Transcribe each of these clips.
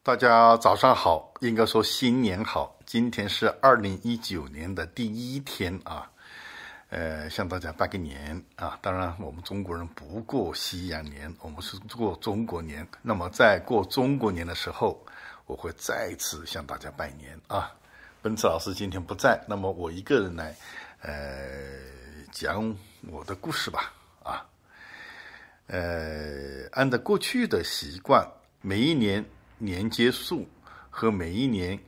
大家早上好，应该说新年好。今天是二零一九年的第一天啊，呃，向大家拜个年啊。当然，我们中国人不过西洋年，我们是过中国年。那么在过中国年的时候，我会再次向大家拜年啊。奔驰老师今天不在，那么我一个人来，呃，讲我的故事吧啊。呃，按照过去的习惯，每一年。年结束和每一年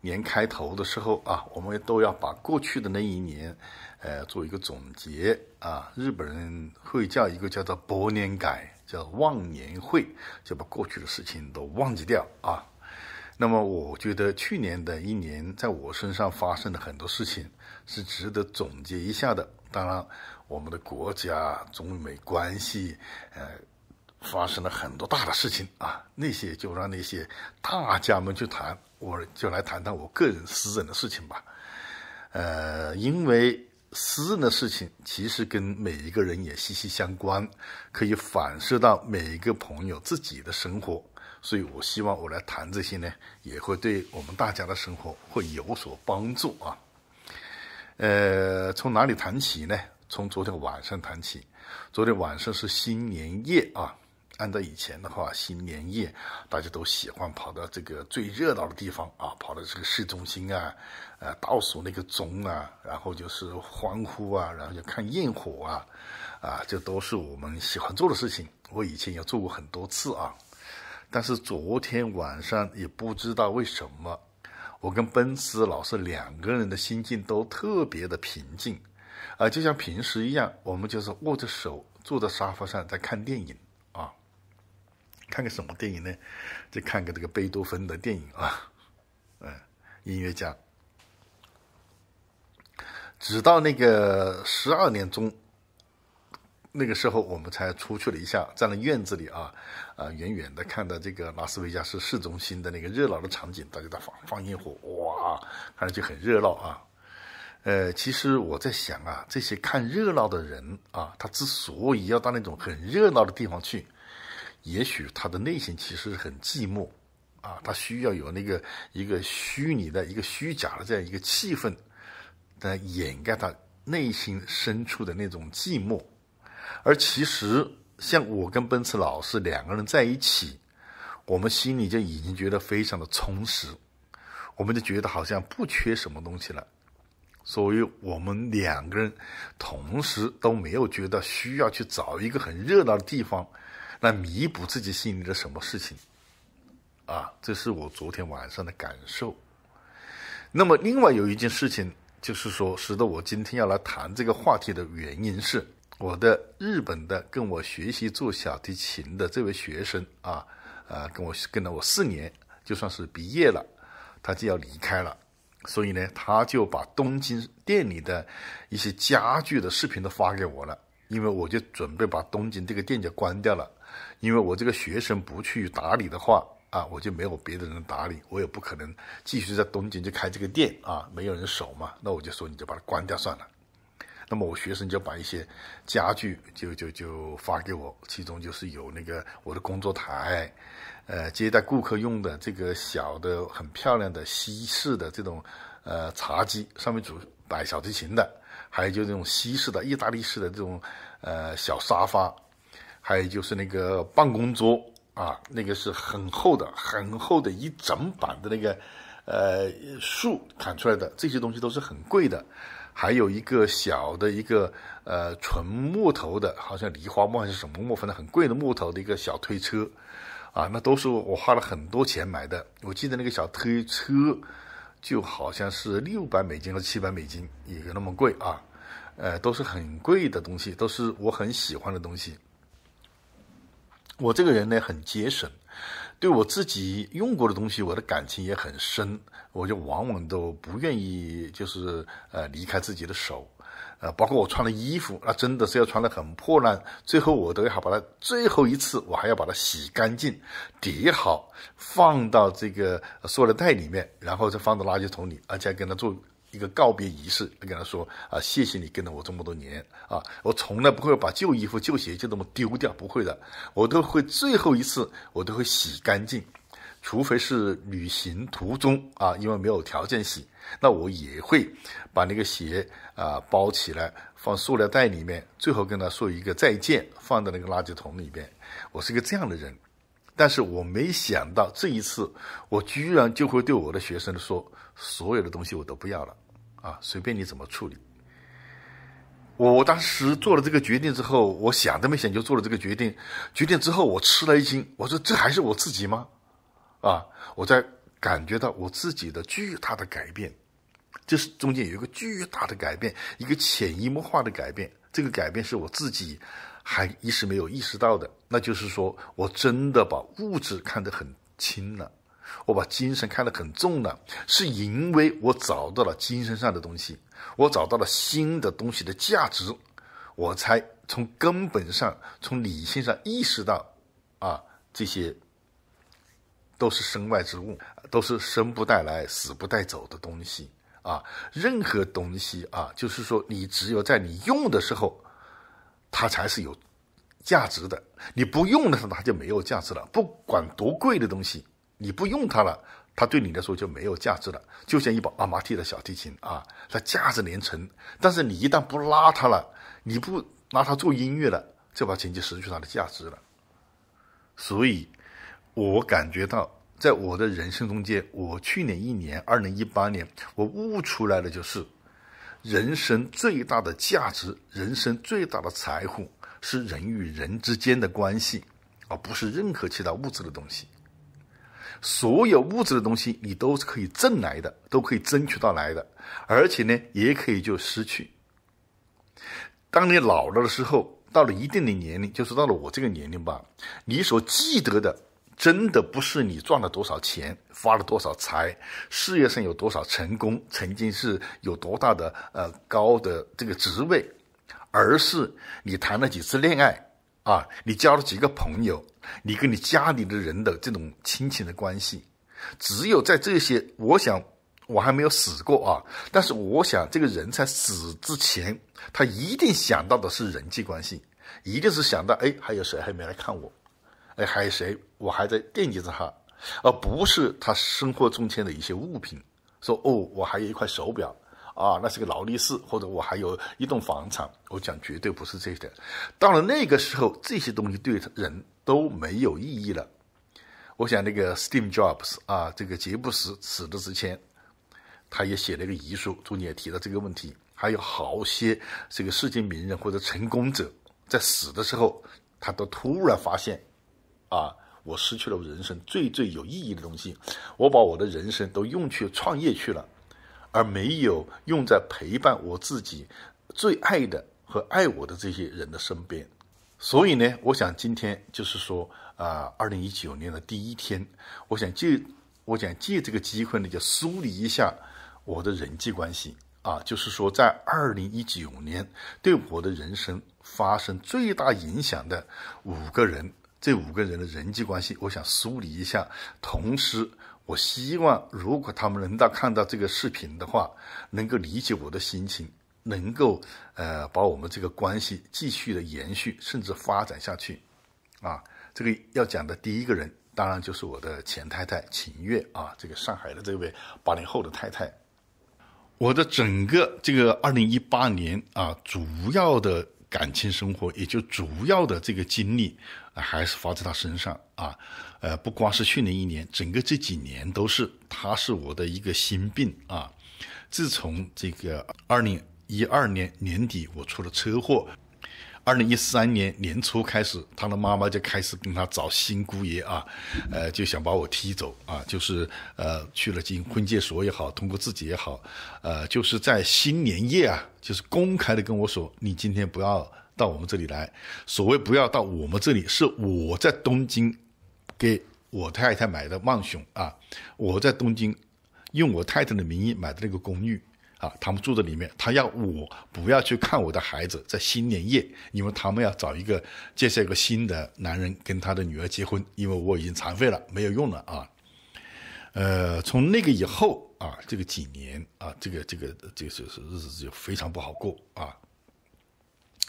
年开头的时候啊，我们都要把过去的那一年，呃，做一个总结啊。日本人会叫一个叫做“博年改”，叫忘年会，就把过去的事情都忘记掉啊。那么，我觉得去年的一年，在我身上发生的很多事情是值得总结一下的。当然，我们的国家中美关系，呃。发生了很多大的事情啊，那些就让那些大家们去谈，我就来谈谈我个人私人的事情吧。呃，因为私人的事情其实跟每一个人也息息相关，可以反射到每一个朋友自己的生活，所以我希望我来谈这些呢，也会对我们大家的生活会有所帮助啊。呃，从哪里谈起呢？从昨天晚上谈起，昨天晚上是新年夜啊。按照以前的话，新年夜大家都喜欢跑到这个最热闹的地方啊，跑到这个市中心啊，呃，倒数那个钟啊，然后就是欢呼啊，然后就看焰火啊，啊，这都是我们喜欢做的事情。我以前也做过很多次啊，但是昨天晚上也不知道为什么，我跟奔驰老是两个人的心境都特别的平静啊，就像平时一样，我们就是握着手坐在沙发上在看电影。看个什么电影呢？就看个这个贝多芬的电影啊，嗯，音乐家。直到那个十二点钟，那个时候我们才出去了一下，站在院子里啊，啊，远远的看到这个拉斯维加斯市中心的那个热闹的场景，大家在放放烟火，哇，看上去很热闹啊。呃，其实我在想啊，这些看热闹的人啊，他之所以要到那种很热闹的地方去。也许他的内心其实很寂寞，啊，他需要有那个一个虚拟的一个虚假的这样一个气氛，来掩盖他内心深处的那种寂寞。而其实像我跟奔驰老师两个人在一起，我们心里就已经觉得非常的充实，我们就觉得好像不缺什么东西了，所以我们两个人同时都没有觉得需要去找一个很热闹的地方。来弥补自己心里的什么事情，啊，这是我昨天晚上的感受。那么，另外有一件事情，就是说使得我今天要来谈这个话题的原因是，我的日本的跟我学习做小提琴的这位学生啊，呃，跟我跟了我四年，就算是毕业了，他就要离开了，所以呢，他就把东京店里的一些家具的视频都发给我了，因为我就准备把东京这个店就关掉了。因为我这个学生不去打理的话，啊，我就没有别的人打理，我也不可能继续在东京就开这个店啊，没有人守嘛，那我就说你就把它关掉算了。那么我学生就把一些家具就就就发给我，其中就是有那个我的工作台，呃，接待顾客用的这个小的很漂亮的西式的这种呃茶几，上面主摆小提琴的，还有就这种西式的、意大利式的这种呃小沙发。还有就是那个办公桌啊，那个是很厚的、很厚的一整板的那个，呃，树砍出来的，这些东西都是很贵的。还有一个小的一个呃纯木头的，好像梨花木还是什么木，反正很贵的木头的一个小推车，啊，那都是我花了很多钱买的。我记得那个小推车就好像是六百美金和七百美金，也有那么贵啊。呃，都是很贵的东西，都是我很喜欢的东西。我这个人呢很节省，对我自己用过的东西，我的感情也很深，我就往往都不愿意，就是呃离开自己的手，呃，包括我穿的衣服，那真的是要穿得很破烂，最后我都要把它最后一次，我还要把它洗干净，叠好，放到这个塑料袋里面，然后再放到垃圾桶里，而且跟它做。一个告别仪式，跟他说啊，谢谢你跟了我这么多年啊，我从来不会把旧衣服、旧鞋就这么丢掉，不会的，我都会最后一次，我都会洗干净，除非是旅行途中啊，因为没有条件洗，那我也会把那个鞋啊包起来，放塑料袋里面，最后跟他说一个再见，放在那个垃圾桶里边。我是一个这样的人，但是我没想到这一次，我居然就会对我的学生说。所有的东西我都不要了，啊，随便你怎么处理。我当时做了这个决定之后，我想都没想就做了这个决定。决定之后，我吃了一惊，我说这还是我自己吗？啊，我在感觉到我自己的巨大的改变，就是中间有一个巨大的改变，一个潜移默化的改变。这个改变是我自己还一时没有意识到的，那就是说我真的把物质看得很轻了。我把精神看得很重了，是因为我找到了精神上的东西，我找到了新的东西的价值，我才从根本上、从理性上意识到，啊，这些都是身外之物，都是生不带来、死不带走的东西啊。任何东西啊，就是说，你只有在你用的时候，它才是有价值的；你不用的时候，它就没有价值了。不管多贵的东西。你不用它了，它对你来说就没有价值了。就像一把阿玛蒂的小提琴啊，它价值连城，但是你一旦不拉它了，你不拿它做音乐了，这把琴就失去它的价值了。所以，我感觉到，在我的人生中间，我去年一年，二零一八年，我悟出来的就是，人生最大的价值，人生最大的财富，是人与人之间的关系，而不是任何其他物质的东西。所有物质的东西，你都是可以挣来的，都可以争取到来的，而且呢，也可以就失去。当你老了的时候，到了一定的年龄，就是到了我这个年龄吧，你所记得的，真的不是你赚了多少钱，发了多少财，事业上有多少成功，曾经是有多大的呃高的这个职位，而是你谈了几次恋爱。啊，你交了几个朋友？你跟你家里的人的这种亲情的关系，只有在这些，我想我还没有死过啊。但是我想，这个人在死之前，他一定想到的是人际关系，一定是想到，哎，还有谁还没来看我？哎，还有谁，我还在惦记着他，而不是他生活中间的一些物品，说哦，我还有一块手表。啊，那是个劳力士，或者我还有一栋房产，我讲绝对不是这点。到了那个时候，这些东西对人都没有意义了。我想那个 Steve Jobs 啊，这个杰布斯死的之前，他也写了一个遗书，中间也提到这个问题。还有好些这个世界名人或者成功者，在死的时候，他都突然发现，啊，我失去了人生最最有意义的东西，我把我的人生都用去创业去了。而没有用在陪伴我自己最爱的和爱我的这些人的身边，所以呢，我想今天就是说啊，二零一九年的第一天，我想借我想借这个机会呢，就梳理一下我的人际关系啊，就是说在二零一九年对我的人生发生最大影响的五个人，这五个人的人际关系，我想梳理一下，同时。我希望，如果他们能到看到这个视频的话，能够理解我的心情，能够呃把我们这个关系继续的延续，甚至发展下去。啊，这个要讲的第一个人，当然就是我的前太太秦月啊，这个上海的这位八零后的太太。我的整个这个二零一八年啊，主要的。感情生活也就主要的这个精力，还是发在他身上啊，呃，不光是去年一年，整个这几年都是，他是我的一个心病啊。自从这个二零一二年年底我出了车祸。二零一三年年初开始，他的妈妈就开始跟他找新姑爷啊，呃，就想把我踢走啊，就是呃去了经婚介所也好，通过自己也好，呃，就是在新年夜啊，就是公开的跟我说，你今天不要到我们这里来。所谓不要到我们这里，是我在东京给我太太买的旺熊啊，我在东京用我太太的名义买的那个公寓。啊，他们住在里面，他要我不要去看我的孩子在新年夜，因为他们要找一个介绍一个新的男人跟他的女儿结婚，因为我已经残废了，没有用了啊。呃，从那个以后啊，这个几年啊，这个这个这个是日子就非常不好过啊。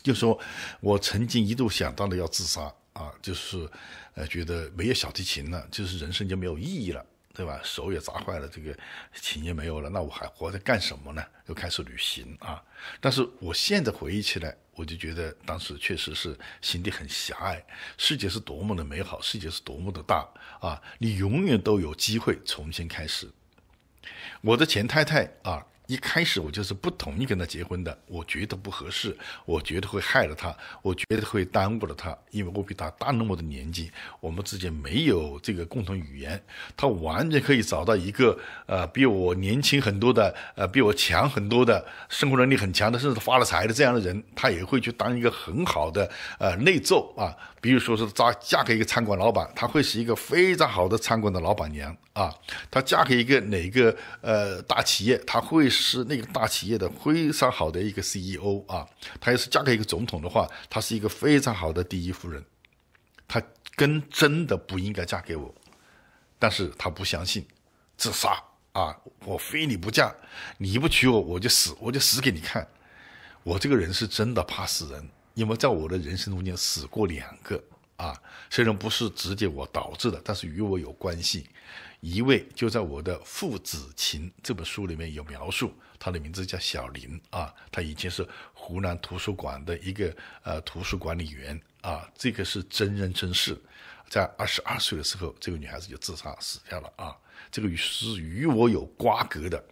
就说，我曾经一度想到了要自杀啊，就是呃觉得没有小提琴了，就是人生就没有意义了。对吧？手也砸坏了，这个琴也没有了，那我还活着干什么呢？又开始旅行啊！但是我现在回忆起来，我就觉得当时确实是心地很狭隘，世界是多么的美好，世界是多么的大啊！你永远都有机会重新开始。我的前太太啊。一开始我就是不同意跟他结婚的，我觉得不合适，我觉得会害了他，我觉得会耽误了他，因为我比他大那么多年纪，我们之间没有这个共同语言，他完全可以找到一个呃比我年轻很多的，呃比我强很多的生活能力很强的，甚至发了财的这样的人，他也会去当一个很好的呃内奏啊。比如说是嫁嫁给一个餐馆老板，她会是一个非常好的餐馆的老板娘啊。她嫁给一个哪个呃大企业，她会是那个大企业的非常好的一个 CEO 啊。她要是嫁给一个总统的话，她是一个非常好的第一夫人。她跟真的不应该嫁给我，但是她不相信，自杀啊！我非你不嫁，你不娶我，我就死，我就死给你看。我这个人是真的怕死人。因为在我的人生中间死过两个啊，虽然不是直接我导致的，但是与我有关系。一位就在我的《父子情》这本书里面有描述，他的名字叫小林啊，他以前是湖南图书馆的一个呃图书管理员啊，这个是真人真事。在二十二岁的时候，这个女孩子就自杀死掉了啊，这个是与我有瓜葛的。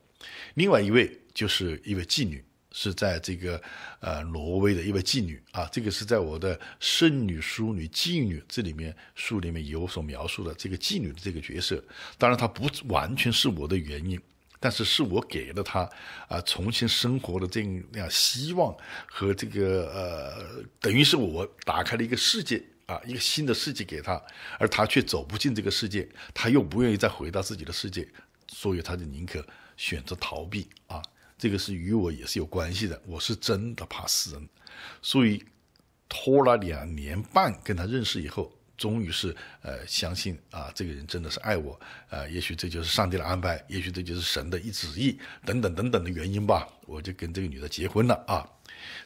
另外一位就是一位妓女。是在这个呃，挪威的一位妓女啊，这个是在我的圣女、淑女、妓女这里面书里面有所描述的这个妓女的这个角色。当然，她不完全是我的原因，但是是我给了她啊重新生活的这样希望和这个呃，等于是我打开了一个世界啊，一个新的世界给她，而她却走不进这个世界，她又不愿意再回到自己的世界，所以她就宁可选择逃避啊。这个是与我也是有关系的，我是真的怕死人，所以拖了两年半跟他认识以后，终于是呃相信啊这个人真的是爱我，呃也许这就是上帝的安排，也许这就是神的一旨意等等等等的原因吧，我就跟这个女的结婚了啊。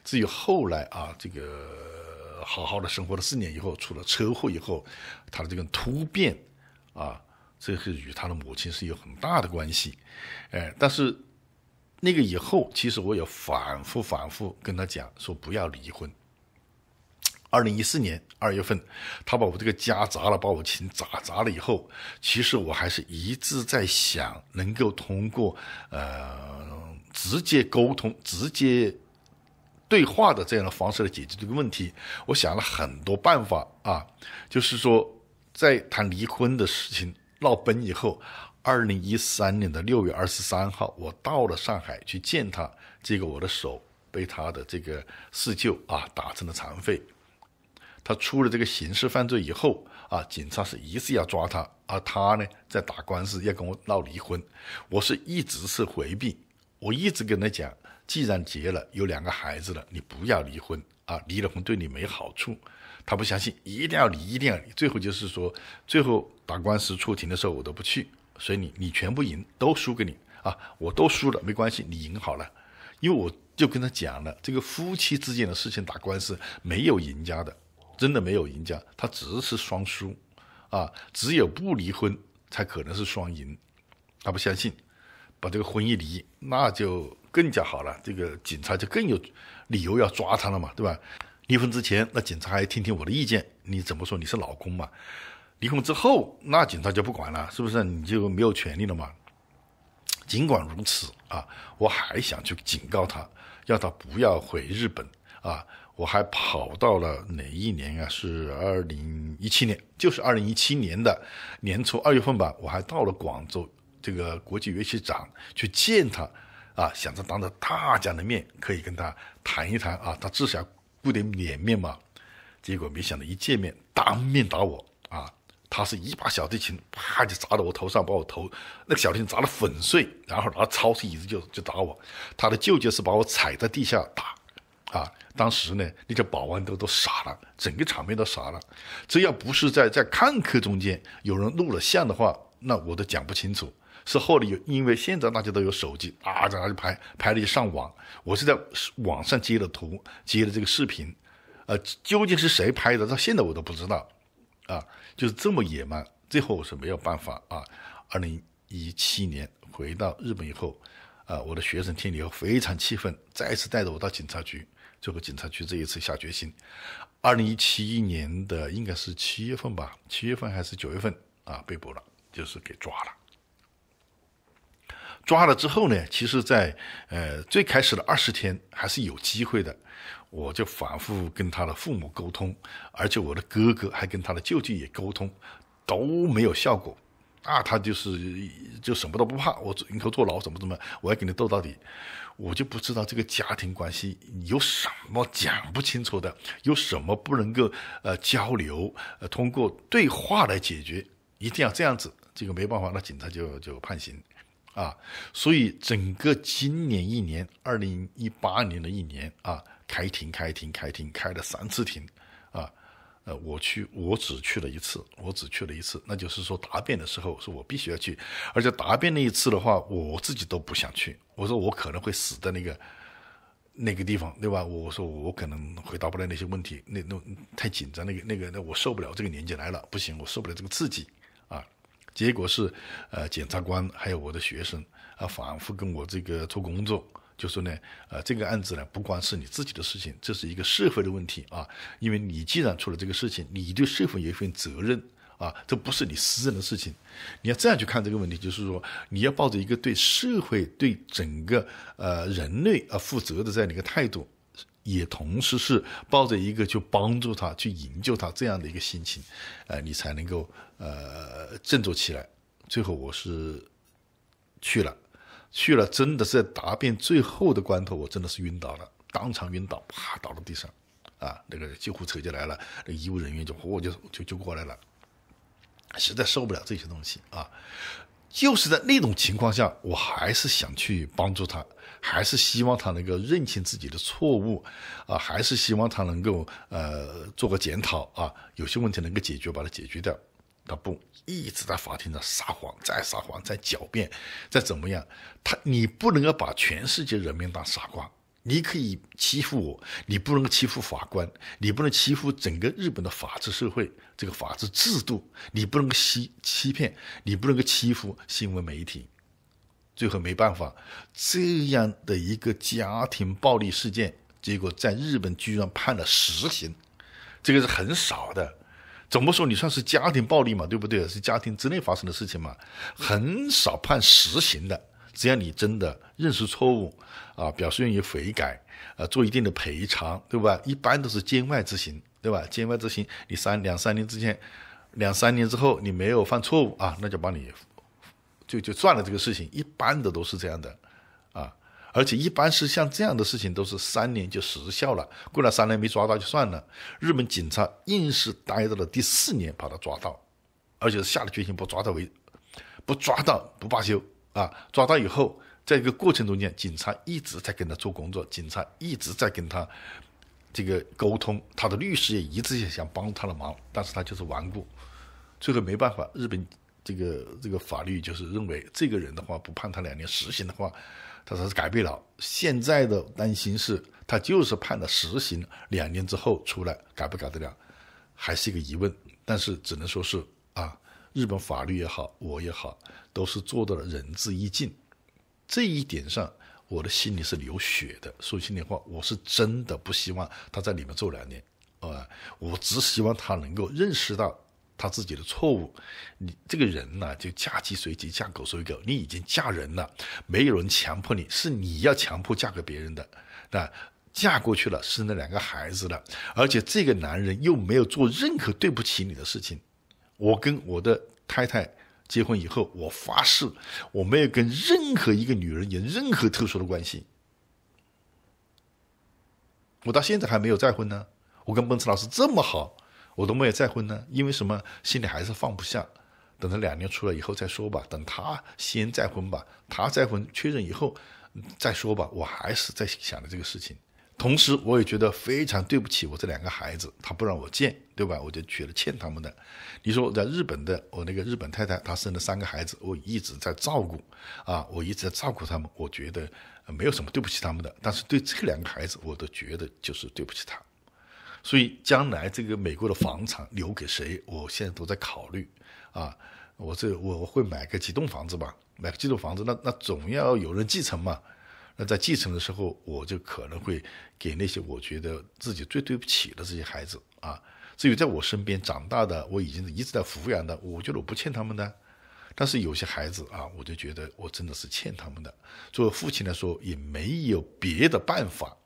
至于后来啊这个好好的生活了四年以后，出了车祸以后，他的这个突变啊，这个与他的母亲是有很大的关系，哎，但是。那个以后，其实我也反复反复跟他讲，说不要离婚。二零一四年二月份，他把我这个家砸了，把我琴砸砸了以后，其实我还是一直在想，能够通过呃直接沟通、直接对话的这样的方式来解决这个问题。我想了很多办法啊，就是说在谈离婚的事情闹崩以后。二零一三年的六月二十三号，我到了上海去见他。这个我的手被他的这个四舅啊打成了残废。他出了这个刑事犯罪以后啊，警察是一次要抓他，而他呢在打官司要跟我闹离婚。我是一直是回避，我一直跟他讲，既然结了有两个孩子了，你不要离婚啊，离了婚对你没好处。他不相信，一定要离，一定要离。最后就是说，最后打官司出庭的时候我都不去。所以你你全部赢都输给你啊，我都输了没关系，你赢好了，因为我就跟他讲了，这个夫妻之间的事情打官司没有赢家的，真的没有赢家，他只是双输，啊，只有不离婚才可能是双赢，他不相信，把这个婚一离，那就更加好了，这个警察就更有理由要抓他了嘛，对吧？离婚之前，那警察还听听我的意见，你怎么说你是老公嘛？离婚之后，那警察就不管了，是不是？你就没有权利了嘛？尽管如此啊，我还想去警告他，要他不要回日本啊！我还跑到了哪一年啊？是二零一七年，就是二零一七年的年初二月份吧。我还到了广州这个国际乐器展去见他啊，想着当着大家的面可以跟他谈一谈啊，他至少顾点脸面嘛。结果没想到一见面，当面打我啊！他是一把小提琴，啪就砸到我头上，把我头那个小提琴砸得粉碎，然后拿超起椅子就就打我。他的舅舅是把我踩在地下打，啊！当时呢，那些保安都都傻了，整个场面都傻了。这要不是在在看客中间有人录了像的话，那我都讲不清楚。是后来有，因为现在大家都有手机啊，在那里拍，拍了一上网。我是在网上截了图，截了这个视频，呃，究竟是谁拍的，到现在我都不知道，啊。就是这么野蛮，最后我是没有办法啊。二零一七年回到日本以后，啊，我的学生听了以后非常气愤，再次带着我到警察局。最后警察局这一次下决心，二零一七年的应该是七月份吧，七月份还是九月份啊，被捕了，就是给抓了。抓了之后呢？其实，在呃最开始的二十天还是有机会的。我就反复跟他的父母沟通，而且我的哥哥还跟他的舅舅也沟通，都没有效果。啊，他就是就什么都不怕，我迎头坐牢怎么怎么，我要跟你斗到底。我就不知道这个家庭关系有什么讲不清楚的，有什么不能够呃交流呃通过对话来解决？一定要这样子，这个没办法，那警察就就判刑。啊，所以整个今年一年，二零一八年的一年啊，开庭、开庭、开庭，开了三次庭，啊，呃，我去，我只去了一次，我只去了一次，那就是说答辩的时候，说我必须要去，而且答辩那一次的话，我自己都不想去，我说我可能会死在那个那个地方，对吧？我说我可能回答不来那些问题，那那太紧张，那个那个那我受不了，这个年纪来了，不行，我受不了这个刺激。结果是，呃，检察官还有我的学生啊，反复跟我这个做工作，就说呢，呃，这个案子呢，不光是你自己的事情，这是一个社会的问题啊，因为你既然出了这个事情，你对社会有一份责任啊，这不是你私人的事情，你要这样去看这个问题，就是说，你要抱着一个对社会、对整个呃人类啊负责的这样的一个态度。也同时是抱着一个去帮助他、去营救他这样的一个心情，呃，你才能够呃振作起来。最后我是去了，去了，真的在答辩最后的关头，我真的是晕倒了，当场晕倒，啪倒到地上，啊，那个救护车就来了，那医务人员就呼，就就就过来了，实在受不了这些东西啊。就是在那种情况下，我还是想去帮助他，还是希望他能够认清自己的错误，啊，还是希望他能够呃做个检讨啊，有些问题能够解决，把它解决掉。他不一直在法庭上撒谎，再撒谎，再狡辩，再怎么样，他你不能够把全世界人民当傻瓜。你可以欺负我，你不能欺负法官，你不能欺负整个日本的法治社会，这个法治制度，你不能欺欺骗，你不能够欺负新闻媒体。最后没办法，这样的一个家庭暴力事件，结果在日本居然判了死刑，这个是很少的。怎么说你算是家庭暴力嘛，对不对？是家庭之内发生的事情嘛，很少判死刑的。只要你真的认识错误。啊，表示用于悔改，啊，做一定的赔偿，对吧？一般都是监外执行，对吧？监外执行，你三两三年之间，两三年之后你没有犯错误啊，那就帮你就就算了这个事情，一般的都是这样的，啊，而且一般是像这样的事情都是三年就时效了，过了三年没抓到就算了。日本警察硬是待到了第四年把他抓到，而且下了决心不抓到为不抓到不罢休啊，抓到以后。在一个过程中间，警察一直在跟他做工作，警察一直在跟他这个沟通，他的律师也一直也想帮他的忙，但是他就是顽固，最后没办法，日本这个这个法律就是认为这个人的话不判他两年实刑的话，他说是改不了。现在的担心是，他就是判了实刑，两年之后出来改不改得了，还是一个疑问。但是只能说是啊，日本法律也好，我也好，都是做到了仁至义尽。这一点上，我的心里是流血的。说心里话，我是真的不希望他在里面做两年，啊，我只希望他能够认识到他自己的错误。你这个人呢，就嫁鸡随鸡，嫁狗随狗。你已经嫁人了，没有人强迫你，是你要强迫嫁给别人的。那嫁过去了，生了两个孩子了，而且这个男人又没有做任何对不起你的事情。我跟我的太太。结婚以后，我发誓我没有跟任何一个女人有任何特殊的关系。我到现在还没有再婚呢。我跟奔驰老师这么好，我都没有再婚呢。因为什么？心里还是放不下。等他两年出来以后再说吧。等他先再婚吧。他再婚确认以后再说吧。我还是在想着这个事情。同时，我也觉得非常对不起我这两个孩子，他不让我见，对吧？我就觉得欠他们的。你说，在日本的我那个日本太太，她生了三个孩子，我一直在照顾，啊，我一直在照顾他们，我觉得没有什么对不起他们的。但是对这两个孩子，我都觉得就是对不起他。所以将来这个美国的房产留给谁，我现在都在考虑。啊，我这我会买个几栋房子吧，买个几栋房子，那那总要有人继承嘛。那在继承的时候，我就可能会给那些我觉得自己最对不起的这些孩子啊。至于在我身边长大的，我已经一直在抚养的，我觉得我不欠他们的。但是有些孩子啊，我就觉得我真的是欠他们的。作为父亲来说，也没有别的办法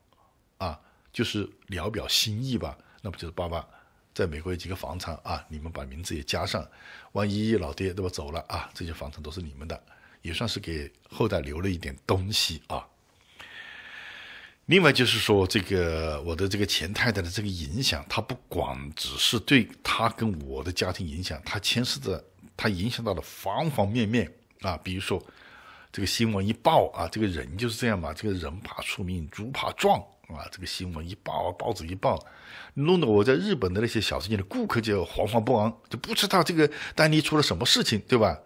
啊，就是聊表心意吧。那不就是爸爸在美国有几个房产啊？你们把名字也加上，万一老爹对吧走了啊，这些房产都是你们的，也算是给后代留了一点东西啊。另外就是说，这个我的这个钱太太的这个影响，她不光只是对她跟我的家庭影响，她牵涉着，她影响到了方方面面啊。比如说，这个新闻一报啊，这个人就是这样嘛，这个人怕出名，猪怕壮啊。这个新闻一报，报纸一报，弄得我在日本的那些小吃店的顾客就惶惶不安，就不知道这个丹尼出了什么事情，对吧？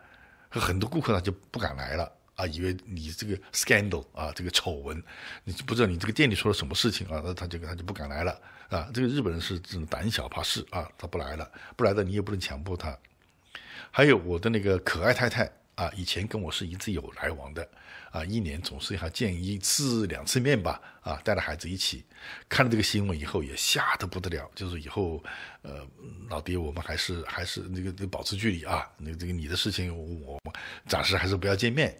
很多顾客呢就不敢来了。啊，以为你这个 scandal 啊，这个丑闻，你不知道你这个店里出了什么事情啊，那他就他就不敢来了啊。这个日本人是这种胆小怕事啊，他不来了，不来的你也不能强迫他。还有我的那个可爱太太啊，以前跟我是一直有来往的啊，一年总是还见一次两次面吧啊，带着孩子一起。看了这个新闻以后也吓得不得了，就是以后呃，老爹我们还是还是那个保持距离啊，那这个你的事情我我暂时还是不要见面。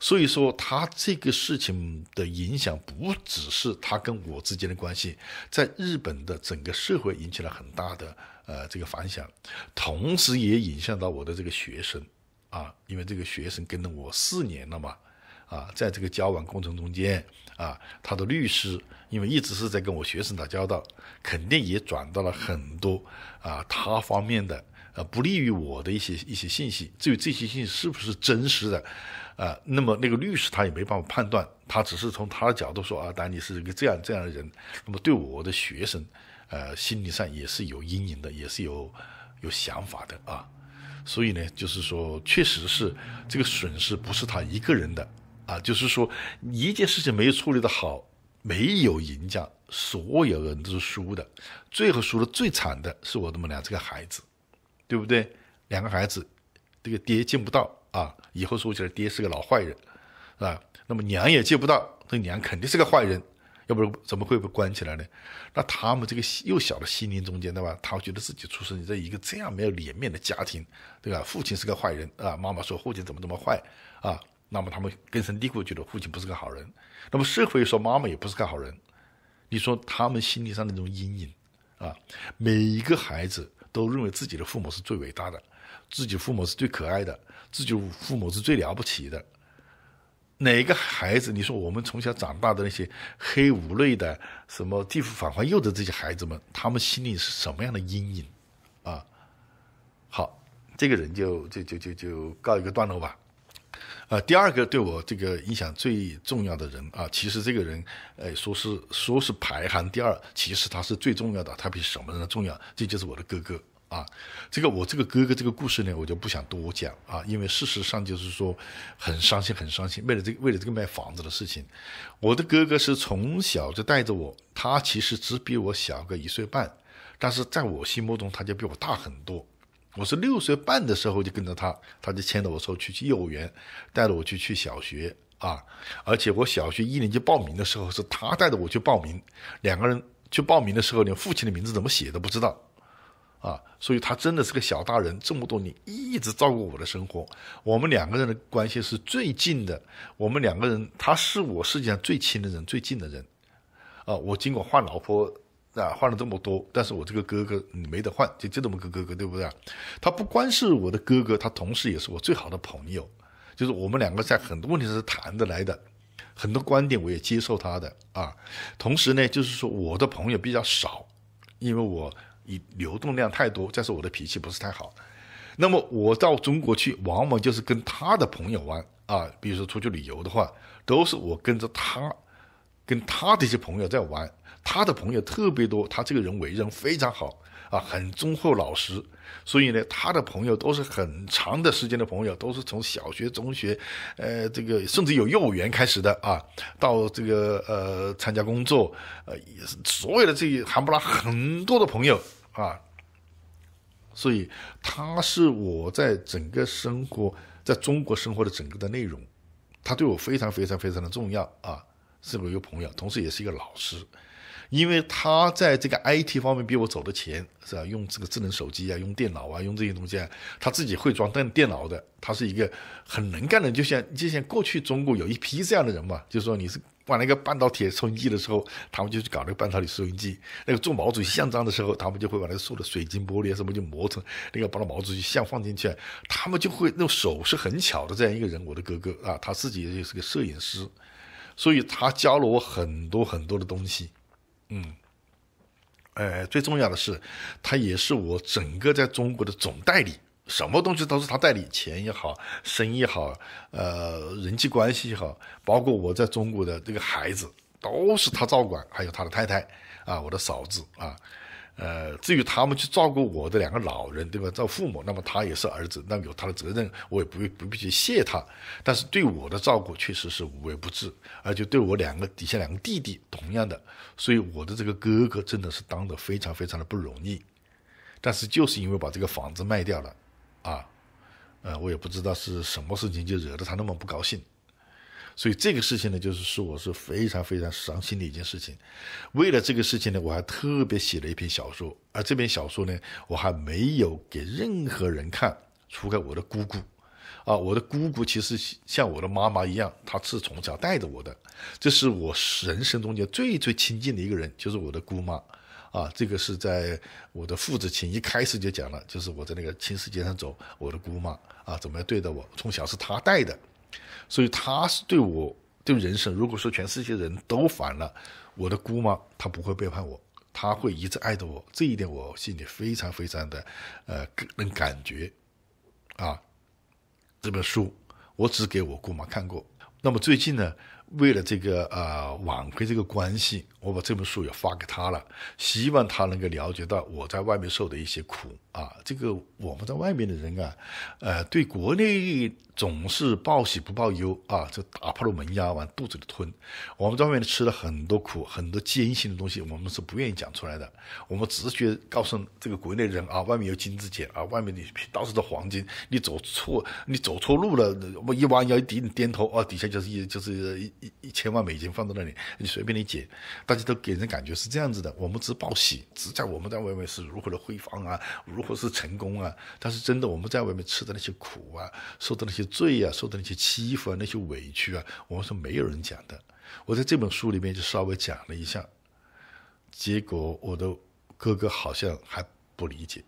所以说，他这个事情的影响不只是他跟我之间的关系，在日本的整个社会引起了很大的呃这个反响，同时也影响到我的这个学生，啊，因为这个学生跟了我四年了嘛，啊，在这个交往过程中间，啊，他的律师因为一直是在跟我学生打交道，肯定也转到了很多啊他方面的呃不利于我的一些一些信息。至于这些信息是不是真实的？啊，那么那个律师他也没办法判断，他只是从他的角度说啊，丹尼是一个这样这样的人，那么对我的学生，呃，心理上也是有阴影的，也是有有想法的啊，所以呢，就是说，确实是这个损失不是他一个人的啊，就是说，一件事情没有处理的好，没有赢家，所有人都是输的，最后输的最惨的是我们俩这个孩子，对不对？两个孩子，这个爹见不到啊。以后说起来，爹是个老坏人，是吧？那么娘也见不到，那娘肯定是个坏人，要不然怎么会被关起来呢？那他们这个幼小的心灵中间，对吧？他觉得自己出生在一个这样没有脸面的家庭，对吧？父亲是个坏人啊，妈妈说父亲怎么怎么坏啊，那么他们根深蒂固觉得父亲不是个好人，那么社会说妈妈也不是个好人，你说他们心理上的那种阴影啊，每一个孩子都认为自己的父母是最伟大的，自己父母是最可爱的。自己父母是最了不起的，哪个孩子？你说我们从小长大的那些黑五类的、什么地府反坏右的这些孩子们，他们心里是什么样的阴影？啊，好，这个人就就就就就告一个段落吧。呃，第二个对我这个影响最重要的人啊，其实这个人，哎，说是说是排行第二，其实他是最重要的，他比什么人都重要。这就是我的哥哥。啊，这个我这个哥哥这个故事呢，我就不想多讲啊，因为事实上就是说，很伤心，很伤心。为了这个，为了这个卖房子的事情，我的哥哥是从小就带着我，他其实只比我小个一岁半，但是在我心目中他就比我大很多。我是六岁半的时候就跟着他，他就牵着我说去去幼儿园，带着我去去小学啊，而且我小学一年级报名的时候是他带着我去报名，两个人去报名的时候连父亲的名字怎么写都不知道。啊，所以他真的是个小大人，这么多年一直照顾我的生活。我们两个人的关系是最近的，我们两个人，他是我世界上最亲的人、最近的人。啊，我尽管换老婆啊，换了这么多，但是我这个哥哥你没得换，就就这么个哥哥，对不对？他不光是我的哥哥，他同时也是我最好的朋友。就是我们两个在很多问题上是谈得来的，很多观点我也接受他的啊。同时呢，就是说我的朋友比较少，因为我。以流动量太多，再说我的脾气不是太好，那么我到中国去，往往就是跟他的朋友玩啊。比如说出去旅游的话，都是我跟着他，跟他的一些朋友在玩。他的朋友特别多，他这个人为人非常好啊，很忠厚老实，所以呢，他的朋友都是很长的时间的朋友，都是从小学、中学，呃，这个甚至有幼儿园开始的啊，到这个呃参加工作，呃，所有的这含不拉很多的朋友。啊，所以他是我在整个生活在中国生活的整个的内容，他对我非常非常非常的重要啊，是我一个朋友，同时也是一个老师，因为他在这个 IT 方面比我走的前是吧？用这个智能手机啊，用电脑啊，用这些东西，他自己会装电电脑的，他是一个很能干的，就像就像过去中国有一批这样的人嘛，就是说你是。管那个半导体收音机的时候，他们就去搞那个半导体收音机。那个做毛主席像章的时候，他们就会把那个塑的水晶、玻璃什么就磨成那个把那毛主席像放进去，他们就会用手是很巧的这样一个人。我的哥哥啊，他自己也是个摄影师，所以他教了我很多很多的东西。嗯，呃，最重要的是，他也是我整个在中国的总代理。什么东西都是他代理，钱也好，生意好，呃，人际关系也好，包括我在中国的这个孩子都是他照管，还有他的太太啊，我的嫂子啊，呃，至于他们去照顾我的两个老人，对吧？照父母，那么他也是儿子，那么有他的责任，我也不不必去谢他。但是对我的照顾确实是无微不至，而且对我两个底下两个弟弟同样的，所以我的这个哥哥真的是当的非常非常的不容易。但是就是因为把这个房子卖掉了。啊，呃，我也不知道是什么事情就惹得他那么不高兴，所以这个事情呢，就是是我是非常非常伤心的一件事情。为了这个事情呢，我还特别写了一篇小说，而这篇小说呢，我还没有给任何人看，除开我的姑姑。啊，我的姑姑其实像我的妈妈一样，她是从小带着我的，这是我人生中间最最亲近的一个人，就是我的姑妈。啊，这个是在我的父子情一开始就讲了，就是我在那个青石街上走，我的姑妈啊，怎么样对待我，从小是她带的，所以她是对我对人生，如果说全世界人都反了，我的姑妈她不会背叛我，她会一直爱着我，这一点我心里非常非常的，呃能感觉，啊，这本书我只给我姑妈看过，那么最近呢？为了这个呃挽回这个关系，我把这本书也发给他了，希望他能够了解到我在外面受的一些苦。啊，这个我们在外面的人啊，呃，对国内总是报喜不报忧啊，就打破了门牙往肚子里吞。我们在外面吃了很多苦，很多艰辛的东西，我们是不愿意讲出来的。我们直觉告诉这个国内人啊，外面有金子捡啊，外面你到处都黄金，你走错，你走错路了，我一弯腰一低，你点头啊，底下就是一就是一一一千万美金放在那里，你随便你捡。大家都给人感觉是这样子的，我们只报喜，只在我们在外面是如何的辉煌啊，如。不是成功啊，但是真的我们在外面吃的那些苦啊，受的那些罪啊，受的那些欺负啊，那些委屈啊，我们是没有人讲的。我在这本书里面就稍微讲了一下，结果我的哥哥好像还不理解，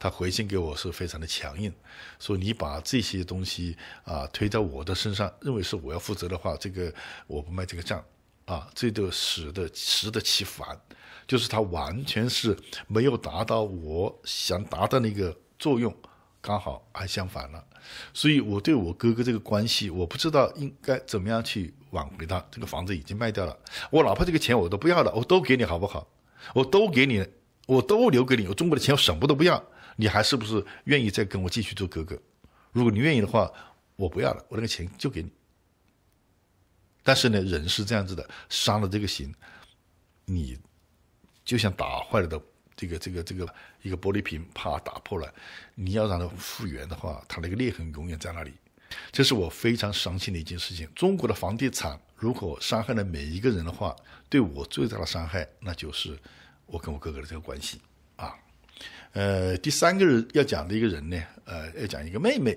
他回信给我是非常的强硬，说你把这些东西啊推到我的身上，认为是我要负责的话，这个我不卖这个账啊，这都使得适得其反。就是他完全是没有达到我想达到那个作用，刚好还相反了，所以我对我哥哥这个关系，我不知道应该怎么样去挽回他。这个房子已经卖掉了，我哪怕这个钱我都不要了，我都给你好不好？我都给你，我都留给你。我中国的钱我什么都不要，你还是不是愿意再跟我继续做哥哥？如果你愿意的话，我不要了，我那个钱就给你。但是呢，人是这样子的，伤了这个心，你。就像打坏了的这个这个这个一个玻璃瓶，啪打破了，你要让它复原的话，它那个裂痕永远在那里。这是我非常伤心的一件事情。中国的房地产如果伤害了每一个人的话，对我最大的伤害，那就是我跟我哥哥的这个关系啊。呃，第三个人要讲的一个人呢，呃，要讲一个妹妹。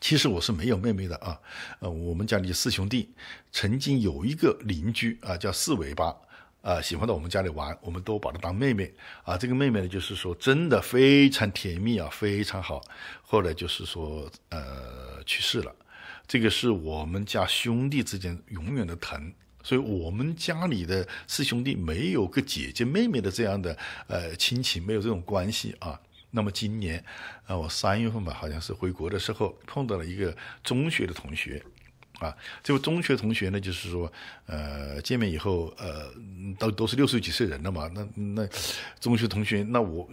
其实我是没有妹妹的啊。呃，我们家里四兄弟，曾经有一个邻居啊，叫四尾巴。啊，喜欢到我们家里玩，我们都把她当妹妹啊。这个妹妹呢，就是说真的非常甜蜜啊，非常好。后来就是说，呃，去世了。这个是我们家兄弟之间永远的疼，所以我们家里的四兄弟没有个姐姐妹妹的这样的呃亲情，没有这种关系啊。那么今年啊，我三月份吧，好像是回国的时候碰到了一个中学的同学。啊，这位中学同学呢，就是说，呃，见面以后，呃，都都是六十几岁人了嘛，那那中学同学，那我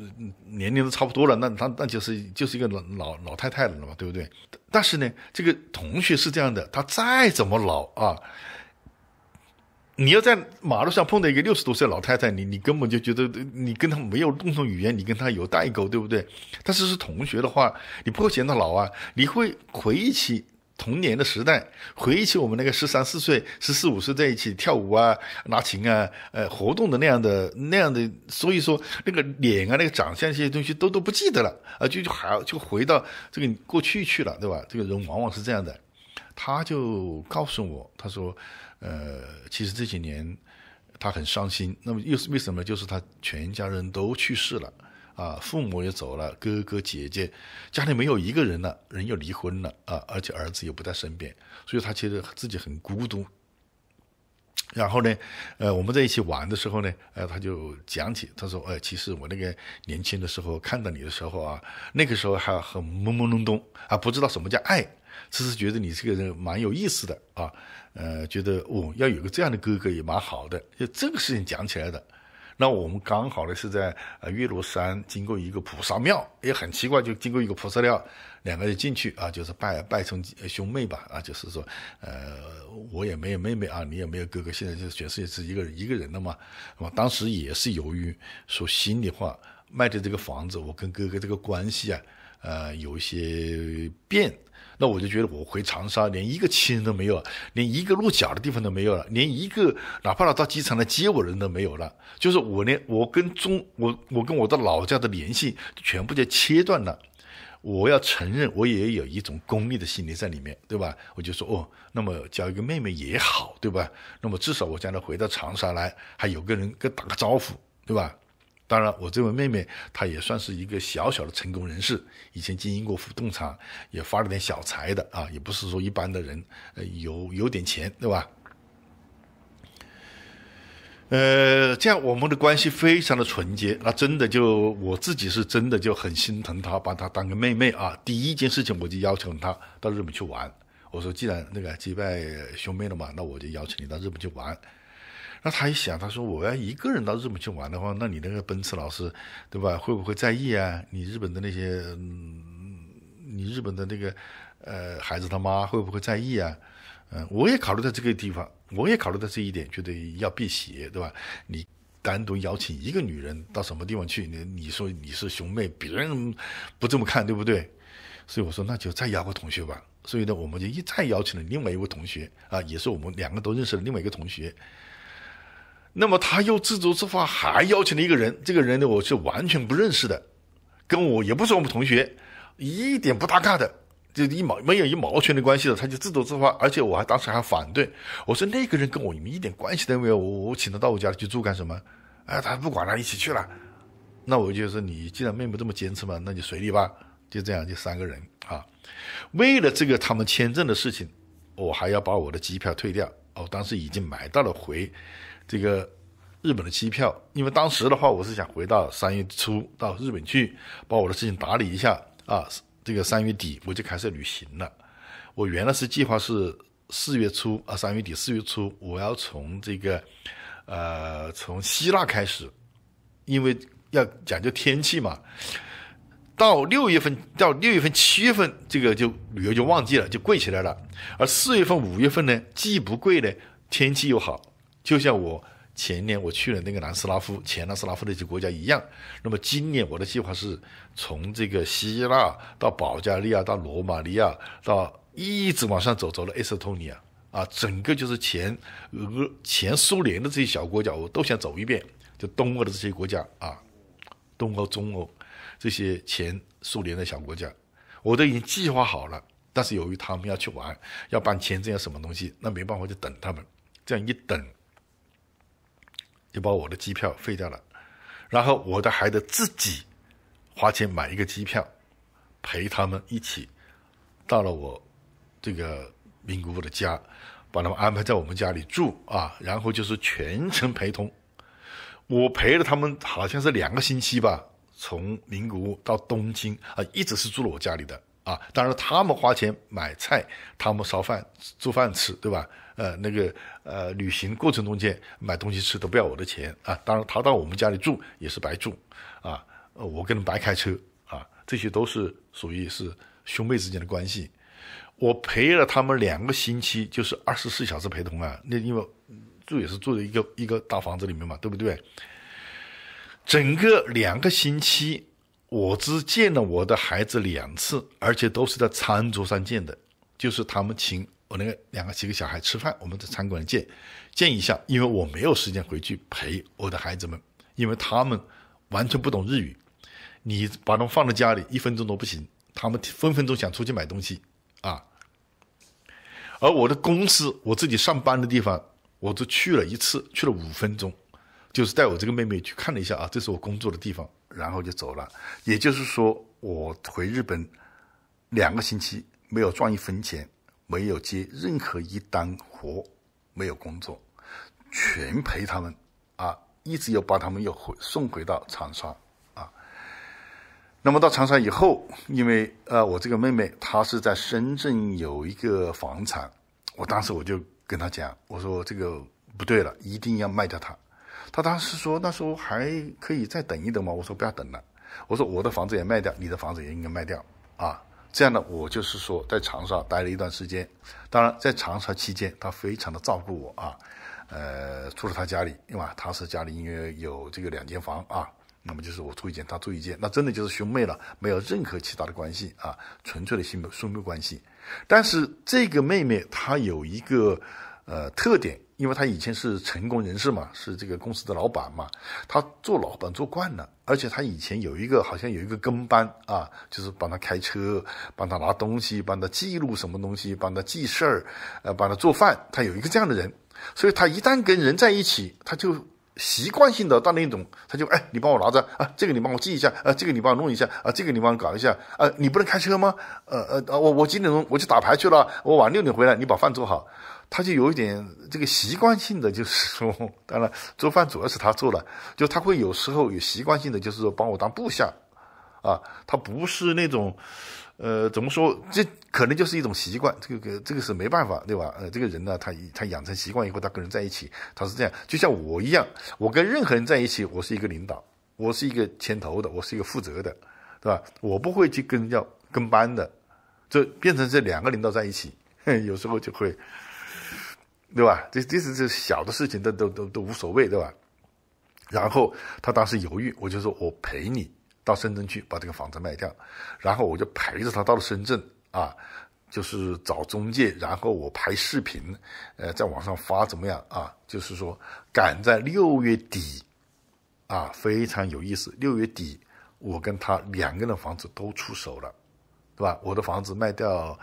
年龄都差不多了，那那那就是就是一个老老老太太了嘛，对不对？但是呢，这个同学是这样的，他再怎么老啊，你要在马路上碰到一个六十多岁老太太，你你根本就觉得你跟他没有共同语言，你跟他有代沟，对不对？但是是同学的话，你不会嫌他老啊，你会回忆起。童年的时代，回忆起我们那个十三四岁、十四五岁在一起跳舞啊、拉琴啊、呃活动的那样的那样的，所以说那个脸啊、那个长相这些东西都都不记得了啊，就就还就回到这个过去去了，对吧？这个人往往是这样的。他就告诉我，他说，呃，其实这几年他很伤心。那么又是为什么？就是他全家人都去世了。啊，父母也走了，哥哥姐姐，家里没有一个人了，人又离婚了啊，而且儿子也不在身边，所以他觉得自己很孤独。然后呢，呃，我们在一起玩的时候呢，呃，他就讲起，他说，哎，其实我那个年轻的时候看到你的时候啊，那个时候还很懵懵懂懂啊，不知道什么叫爱，只是觉得你这个人蛮有意思的啊，呃，觉得哦，要有个这样的哥哥也蛮好的，就这个事情讲起来的。那我们刚好呢是在呃岳麓山经过一个菩萨庙，也很奇怪，就经过一个菩萨庙，两个人进去啊，就是拜拜成兄妹吧啊，就是说，呃，我也没有妹妹啊，你也没有哥哥，现在就是全世界是一个人一个人了嘛，那么当时也是由于说心里话，卖的这个房子，我跟哥哥这个关系啊，呃，有一些变。那我就觉得我回长沙连一个亲人都没有，连一个落脚的地方都没有了，连一个哪怕到机场来接我的人都没有了，就是我连我跟中我我跟我的老家的联系全部就切断了。我要承认，我也有一种功利的心理在里面，对吧？我就说哦，那么叫一个妹妹也好，对吧？那么至少我将来回到长沙来还有个人跟打个招呼，对吧？当然，我这位妹妹她也算是一个小小的成功人士，以前经营过不动产，也发了点小财的啊，也不是说一般的人，呃，有有点钱，对吧？呃，这样我们的关系非常的纯洁，那真的就我自己是真的就很心疼她，把她当个妹妹啊。第一件事情我就要求她到日本去玩，我说既然那个击败兄妹了嘛，那我就邀请你到日本去玩。那他一想，他说：“我要一个人到日本去玩的话，那你那个奔驰老师，对吧？会不会在意啊？你日本的那些，你日本的那个，呃，孩子他妈会不会在意啊？嗯，我也考虑到这个地方，我也考虑到这一点，觉得要避邪，对吧？你单独邀请一个女人到什么地方去？你你说你是兄妹，别人不这么看，对不对？所以我说那就再邀个同学吧。所以呢，我们就一再邀请了另外一位同学啊，也是我们两个都认识的另外一个同学。”那么他又自作自话，还邀请了一个人。这个人呢，我是完全不认识的，跟我也不是我们同学，一点不搭嘎的，就一毛没有一毛钱的关系的。他就自作自话，而且我还当时还反对我说那个人跟我一点关系都没有，我我请他到我家里去住干什么？哎，他不管了，一起去了。那我就说你既然妹妹这么坚持嘛，那就随你吧。就这样，就三个人啊。为了这个他们签证的事情，我还要把我的机票退掉。哦，当时已经买到了回。这个日本的机票，因为当时的话，我是想回到三月初到日本去，把我的事情打理一下啊。这个三月底我就开始旅行了。我原来是计划是四月初啊，三月底四月初我要从这个呃从希腊开始，因为要讲究天气嘛。到六月份到六月份七月份这个就旅游就旺季了，就贵起来了。而四月份五月份呢，既不贵呢，天气又好。就像我前年、我去了那个南斯拉夫、前南斯拉夫那些国家一样，那么今年我的计划是从这个希腊到保加利亚到罗马尼亚到一直往上走，走了爱托尼亚，啊，整个就是前俄、前苏联的这些小国家，我都想走一遍。就东欧的这些国家啊，东欧、中欧这些前苏联的小国家，我都已经计划好了。但是由于他们要去玩，要办签证要什么东西，那没办法，就等他们。这样一等。就把我的机票废掉了，然后我的孩子自己花钱买一个机票，陪他们一起到了我这个名古屋的家，把他们安排在我们家里住啊，然后就是全程陪同，我陪了他们好像是两个星期吧，从名古屋到东京啊，一直是住了我家里的啊，当然他们花钱买菜，他们烧饭做饭吃，对吧？呃，那个呃，旅行过程中间买东西吃都不要我的钱啊！当然，他到我们家里住也是白住啊，我跟他白开车啊，这些都是属于是兄妹之间的关系。我陪了他们两个星期，就是二十四小时陪同啊。那因为住也是住在一个一个大房子里面嘛，对不对？整个两个星期，我只见了我的孩子两次，而且都是在餐桌上见的，就是他们亲。我那个两个几个小孩吃饭，我们在餐馆见见一下，因为我没有时间回去陪我的孩子们，因为他们完全不懂日语，你把他们放在家里一分钟都不行，他们分分钟想出去买东西啊。而我的公司，我自己上班的地方，我就去了一次，去了五分钟，就是带我这个妹妹去看了一下啊，这是我工作的地方，然后就走了。也就是说，我回日本两个星期没有赚一分钱。没有接任何一单活，没有工作，全陪他们啊，一直要把他们要送回到长沙啊。那么到长沙以后，因为呃，我这个妹妹她是在深圳有一个房产，我当时我就跟她讲，我说这个不对了，一定要卖掉它。她当时说那时候还可以再等一等嘛，我说不要等了，我说我的房子也卖掉，你的房子也应该卖掉啊。这样呢，我就是说在长沙待了一段时间。当然，在长沙期间，他非常的照顾我啊，呃，住在他家里，因为他是家里因为有这个两间房啊，那么就是我住一间，他住一间，那真的就是兄妹了，没有任何其他的关系啊，纯粹的兄兄妹关系。但是这个妹妹她有一个呃特点，因为她以前是成功人士嘛，是这个公司的老板嘛，她做老板做惯了。而且他以前有一个，好像有一个跟班啊，就是帮他开车，帮他拿东西，帮他记录什么东西，帮他记事儿，呃，帮他做饭。他有一个这样的人，所以他一旦跟人在一起，他就习惯性的到那种，他就哎，你帮我拿着啊，这个你帮我记一下啊，这个你帮我弄一下啊，这个你帮我搞一下啊，你不能开车吗？呃呃我我几点钟我去打牌去了，我晚六点回来，你把饭做好。他就有一点这个习惯性的，就是说，当然做饭主要是他做了，就他会有时候有习惯性的，就是说帮我当部下，啊，他不是那种，呃，怎么说，这可能就是一种习惯，这个这个是没办法，对吧？呃，这个人呢，他他养成习惯以后，他跟人在一起，他是这样，就像我一样，我跟任何人在一起，我是一个领导，我是一个牵头的，我是一个负责的，对吧？我不会去跟要跟班的，这变成这两个领导在一起，有时候就会。对吧？这、这是这小的事情，都、都、都都无所谓，对吧？然后他当时犹豫，我就说我陪你到深圳去把这个房子卖掉，然后我就陪着他到了深圳啊，就是找中介，然后我拍视频，呃，在网上发怎么样啊？就是说赶在六月底，啊，非常有意思，六月底我跟他两个人的房子都出手了，对吧？我的房子卖掉。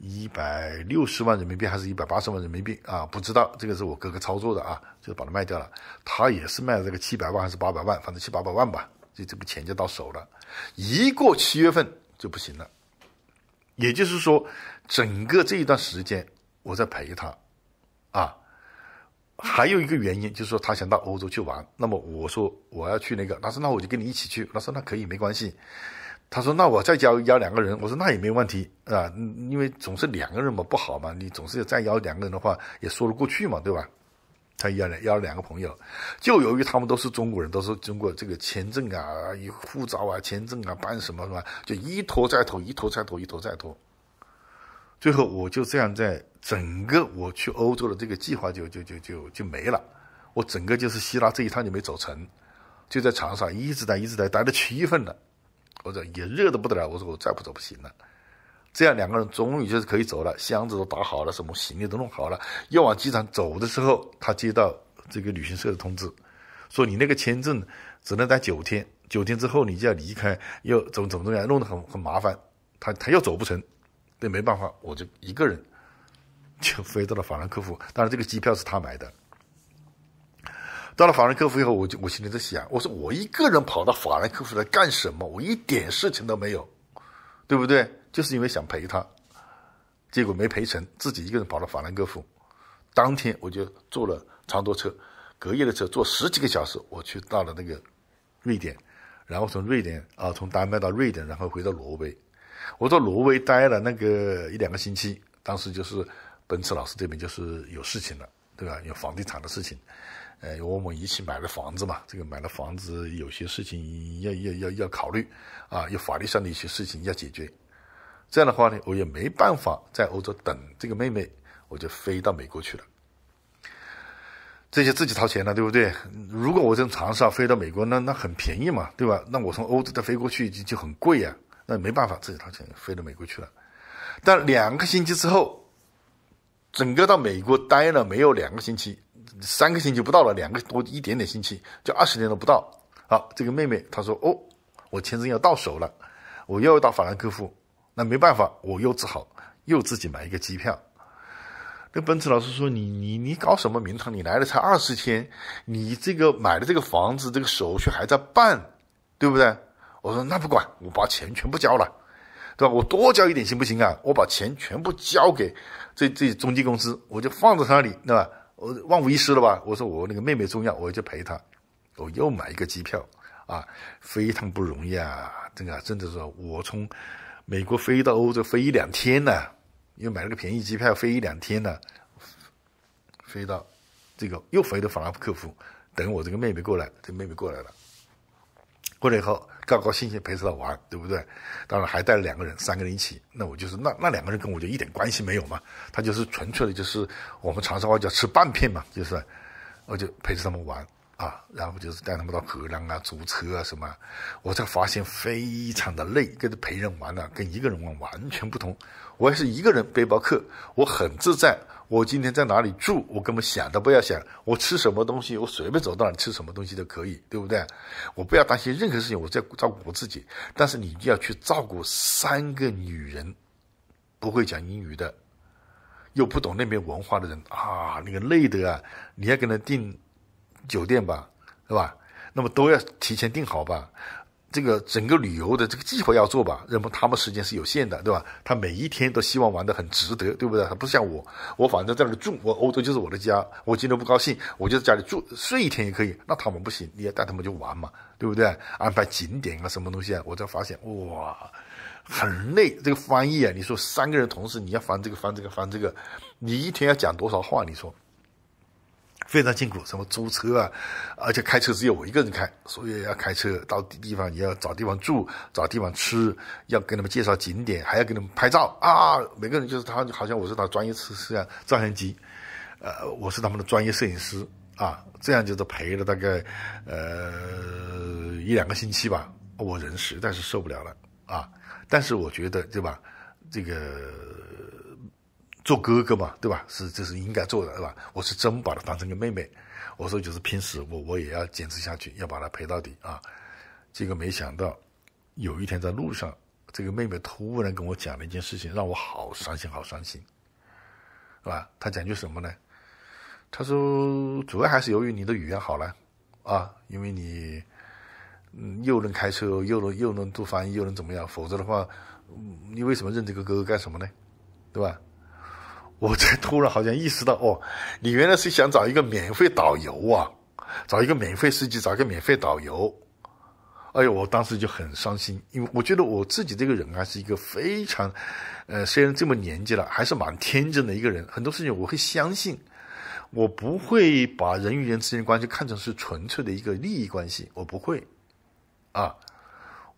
一百六十万人民币还是一百八十万人民币啊？不知道这个是我哥哥操作的啊，就把它卖掉了。他也是卖了这个七百万还是八百万，反正七八百万吧，这这个钱就到手了。一过七月份就不行了，也就是说，整个这一段时间我在陪他啊。还有一个原因就是说他想到欧洲去玩，那么我说我要去那个，他说那我就跟你一起去，他说那可以没关系。他说：“那我再邀邀两个人。”我说：“那也没问题，啊，因为总是两个人嘛，不好嘛。你总是要再邀两个人的话，也说得过去嘛，对吧？”他邀了邀了两个朋友，就由于他们都是中国人，都是中国这个签证啊、护照啊、签证啊办什么什么，就一拖再拖，一拖再拖，一拖再拖。最后，我就这样，在整个我去欧洲的这个计划就就就就就没了。我整个就是希腊这一趟就没走成，就在长沙一直待一直待，待了七份了。我说也热的不得了，我说我再不走不行了，这样两个人终于就是可以走了，箱子都打好了，什么行李都弄好了，要往机场走的时候，他接到这个旅行社的通知，说你那个签证只能待九天，九天之后你就要离开，又怎么怎么怎么样，弄得很很麻烦，他他又走不成，那没办法，我就一个人就飞到了法兰克福，当然这个机票是他买的。到了法兰克福以后，我就我心里在想，我说我一个人跑到法兰克福来干什么？我一点事情都没有，对不对？就是因为想陪他，结果没陪成，自己一个人跑到法兰克福。当天我就坐了长途车，隔夜的车，坐十几个小时，我去到了那个瑞典，然后从瑞典啊，从丹麦到瑞典，然后回到挪威。我在挪威待了那个一两个星期，当时就是奔驰老师这边就是有事情了，对吧？有房地产的事情。哎，我们一起买了房子嘛，这个买了房子，有些事情要要要要考虑啊，有法律上的一些事情要解决。这样的话呢，我也没办法在欧洲等这个妹妹，我就飞到美国去了。这些自己掏钱了，对不对？如果我从长沙飞到美国，那那很便宜嘛，对吧？那我从欧洲再飞过去就就很贵呀，那没办法，自己掏钱飞到美国去了。但两个星期之后，整个到美国待了没有两个星期。三个星期不到了，两个多一点点星期，就二十天都不到。好，这个妹妹她说：“哦，我签证要到手了，我要到法兰克福。”那没办法，我又只好又自己买一个机票。那奔驰老师说：“你你你搞什么名堂？你来了才二十天，你这个买的这个房子，这个手续还在办，对不对？”我说：“那不管，我把钱全部交了，对吧？我多交一点行不行啊？我把钱全部交给这这中介公司，我就放在他那里，对吧？”我万无一失了吧？我说我那个妹妹重要，我就陪她。我又买一个机票啊，非常不容易啊！这个真的是我从美国飞到欧洲飞一两天呢，又买了个便宜机票飞一两天呢，飞到这个又飞到法兰克福，等我这个妹妹过来。这妹妹过来了。过来以后，高高兴兴陪着他玩，对不对？当然还带了两个人，三个人一起。那我就是那那两个人跟我就一点关系没有嘛。他就是纯粹的，就是我们长沙话叫吃半片嘛，就是，我就陪着他们玩啊，然后就是带他们到河南啊、租车啊什么。我才发现非常的累，跟着陪人玩呢，跟一个人玩完全不同。我也是一个人背包客，我很自在。我今天在哪里住，我根本想都不要想。我吃什么东西，我随便走到哪里吃什么东西都可以，对不对？我不要担心任何事情，我在照顾我自己。但是你就要去照顾三个女人，不会讲英语的，又不懂那边文化的人啊，那个累的啊！你要给他订酒店吧，是吧？那么都要提前订好吧。这个整个旅游的这个计划要做吧，那么他们时间是有限的，对吧？他每一天都希望玩的很值得，对不对？他不像我，我反正在那里住，我欧洲就是我的家，我今天不高兴，我就在家里住睡一天也可以。那他们不行，你要带他们去玩嘛，对不对？安排景点啊，什么东西啊？我才发现哇，很累。这个翻译啊，你说三个人同时你要翻这个翻这个翻这个，你一天要讲多少话？你说。非常辛苦，什么租车啊，而且开车只有我一个人开，所以要开车到地方，你要找地方住，找地方吃，要跟他们介绍景点，还要给他们拍照啊。每个人就是他，好像我是他专业摄像照相机，呃，我是他们的专业摄影师啊。这样就是陪了大概，呃，一两个星期吧，我人实在是受不了了啊。但是我觉得，对吧？这个。做哥哥嘛，对吧？是，这是应该做的，对吧？我是真把她当成个妹妹。我说，就是拼死我我也要坚持下去，要把她陪到底啊。结果没想到，有一天在路上，这个妹妹突然跟我讲了一件事情，让我好伤心，好伤心，是吧？她讲句什么呢？她说：“主要还是由于你的语言好了啊，因为你，嗯，又能开车，又能又能做翻译，又能怎么样？否则的话，你为什么认这个哥哥干什么呢？对吧？”我才突然好像意识到哦，你原来是想找一个免费导游啊，找一个免费司机，找一个免费导游。哎呦，我当时就很伤心，因为我觉得我自己这个人啊，是一个非常，呃，虽然这么年纪了，还是蛮天真的一个人。很多事情我会相信，我不会把人与人之间关系看成是纯粹的一个利益关系，我不会，啊。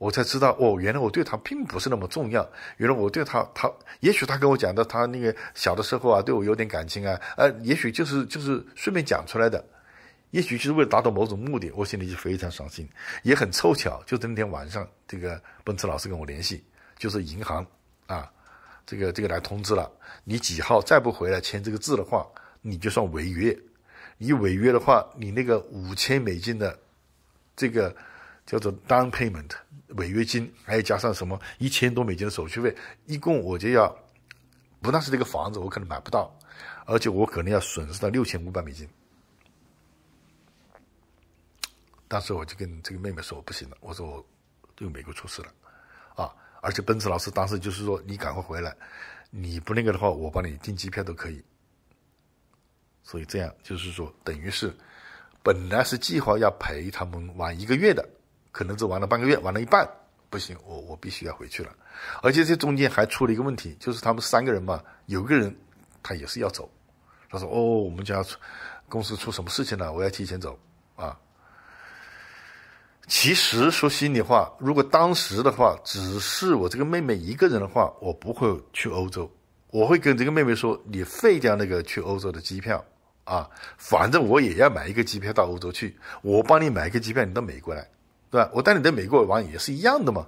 我才知道哦，原来我对他并不是那么重要。原来我对他，他也许他跟我讲的，他那个小的时候啊，对我有点感情啊，呃，也许就是就是顺便讲出来的，也许就是为了达到某种目的。我心里就非常伤心，也很凑巧，就那天晚上，这个奔驰老师跟我联系，就是银行啊，这个这个来通知了，你几号再不回来签这个字的话，你就算违约。你违约的话，你那个五千美金的这个叫做 down payment。违约金，还有加上什么一千多美金的手续费，一共我就要，不但是这个房子我可能买不到，而且我可能要损失到六千五百美金。当时我就跟这个妹妹说，我不行了，我说我对美国出事了，啊，而且奔驰老师当时就是说，你赶快回来，你不那个的话，我帮你订机票都可以。所以这样就是说，等于是本来是计划要陪他们玩一个月的。可能只玩了半个月，玩了一半，不行，我我必须要回去了。而且这中间还出了一个问题，就是他们三个人嘛，有个人他也是要走。他说：“哦，我们家公司出什么事情了？我要提前走啊。”其实说心里话，如果当时的话，只是我这个妹妹一个人的话，我不会去欧洲。我会跟这个妹妹说：“你废掉那个去欧洲的机票啊，反正我也要买一个机票到欧洲去。我帮你买一个机票，你到美国来。”对吧？我带你在美国玩也是一样的嘛，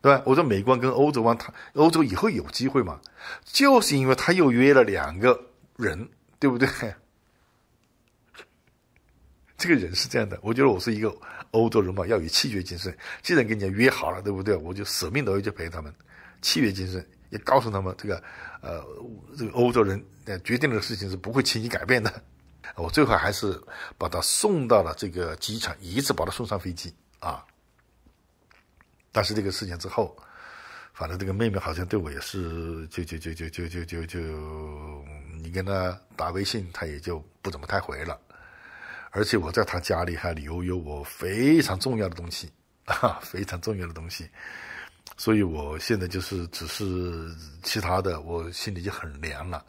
对吧？我说美国跟欧洲玩，他欧洲以后有机会嘛，就是因为他又约了两个人，对不对？这个人是这样的，我觉得我是一个欧洲人嘛，要有契约精神。既然跟人家约好了，对不对？我就舍命都要去陪他们，契约精神也告诉他们这个，呃，这个欧洲人决定这个事情是不会轻易改变的。我最后还是把他送到了这个机场，一直把他送上飞机。啊！但是这个事件之后，反正这个妹妹好像对我也是，就就就就就就就就，你跟她打微信，她也就不怎么太回了。而且我在她家里还留有我非常重要的东西，啊，非常重要的东西。所以我现在就是只是其他的，我心里就很凉了。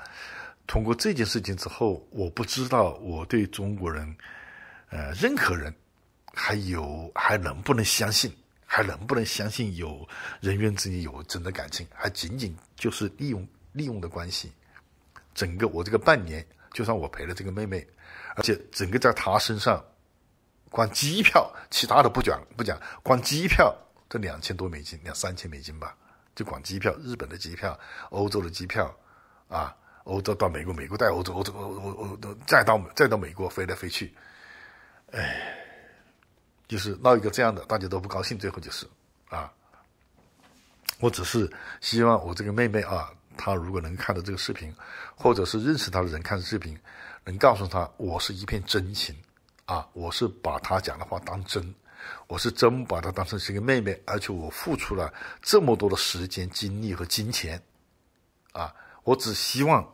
通过这件事情之后，我不知道我对中国人，呃，任何人。还有还能不能相信？还能不能相信有人缘之间有真的感情？还仅仅就是利用利用的关系？整个我这个半年，就算我陪了这个妹妹，而且整个在她身上，光机票其他的不讲不讲，光机票这两千多美金，两三千美金吧，就光机票，日本的机票、欧洲的机票，啊，欧洲到美国，美国到欧洲，欧洲欧欧欧再到再到美国飞来飞去，哎。就是闹一个这样的，大家都不高兴。最后就是，啊，我只是希望我这个妹妹啊，她如果能看到这个视频，或者是认识她的人看视频，能告诉她，我是一片真情，啊，我是把她讲的话当真，我是真把她当成是一个妹妹，而且我付出了这么多的时间、精力和金钱，啊，我只希望。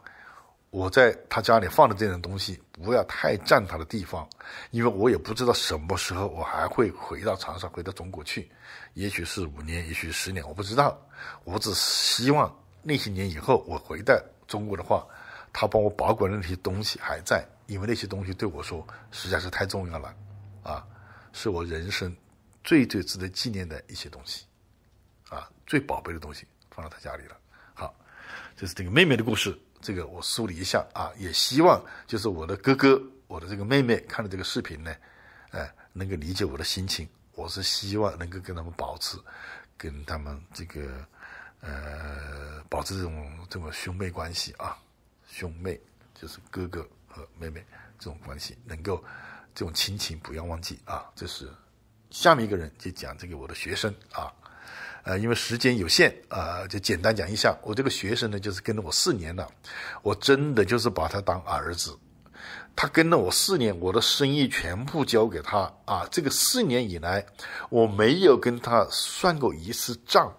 我在他家里放的这种东西不要太占他的地方，因为我也不知道什么时候我还会回到长沙，回到中国去，也许是五年，也许十年，我不知道。我只希望那些年以后我回到中国的话，他帮我保管的那些东西还在，因为那些东西对我说实在是太重要了，啊，是我人生最最值得纪念的一些东西，啊，最宝贝的东西放到他家里了。好，这是这个妹妹的故事。这个我梳理一下啊，也希望就是我的哥哥，我的这个妹妹看了这个视频呢，哎，能够理解我的心情。我是希望能够跟他们保持，跟他们这个，呃，保持这种这种兄妹关系啊，兄妹就是哥哥和妹妹这种关系，能够这种亲情不要忘记啊。就是下面一个人就讲这个我的学生啊。因为时间有限，啊，就简单讲一下。我这个学生呢，就是跟了我四年了，我真的就是把他当儿子。他跟了我四年，我的生意全部交给他啊。这个四年以来，我没有跟他算过一次账，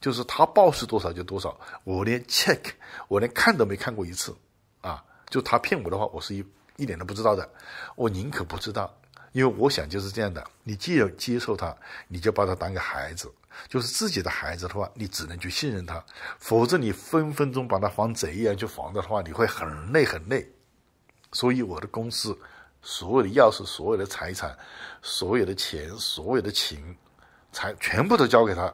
就是他报是多少就多少，我连 check 我连看都没看过一次啊。就他骗我的话，我是一一点都不知道的，我宁可不知道。因为我想就是这样的，你既要接受他，你就把他当个孩子，就是自己的孩子的话，你只能去信任他，否则你分分钟把他防贼一样去防的话，你会很累很累。所以我的公司所有的钥匙、所有的财产、所有的钱、所有的情，财全部都交给他，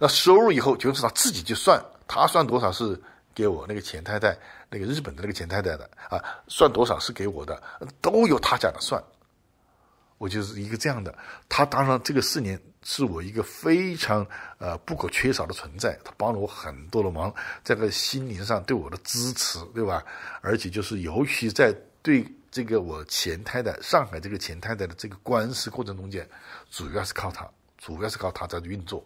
那收入以后就是他自己去算，他算多少是给我那个钱太太、那个日本的那个钱太太的啊，算多少是给我的，都由他讲的算。我就是一个这样的，他当然这个四年是我一个非常呃不可缺少的存在，他帮了我很多的忙，在个心灵上对我的支持，对吧？而且就是尤其在对这个我前太太上海这个前太太的这个官司过程中间，主要是靠他，主要是靠他在运作，